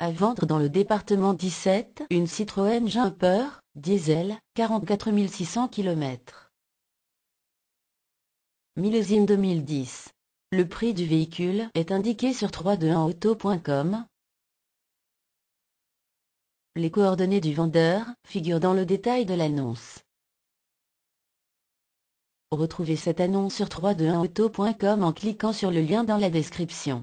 À vendre dans le département 17, une Citroën Jumper, diesel, 44 600 km. Millésime 2010. Le prix du véhicule est indiqué sur 321auto.com. Les coordonnées du vendeur figurent dans le détail de l'annonce. Retrouvez cette annonce sur 321auto.com en cliquant sur le lien dans la description.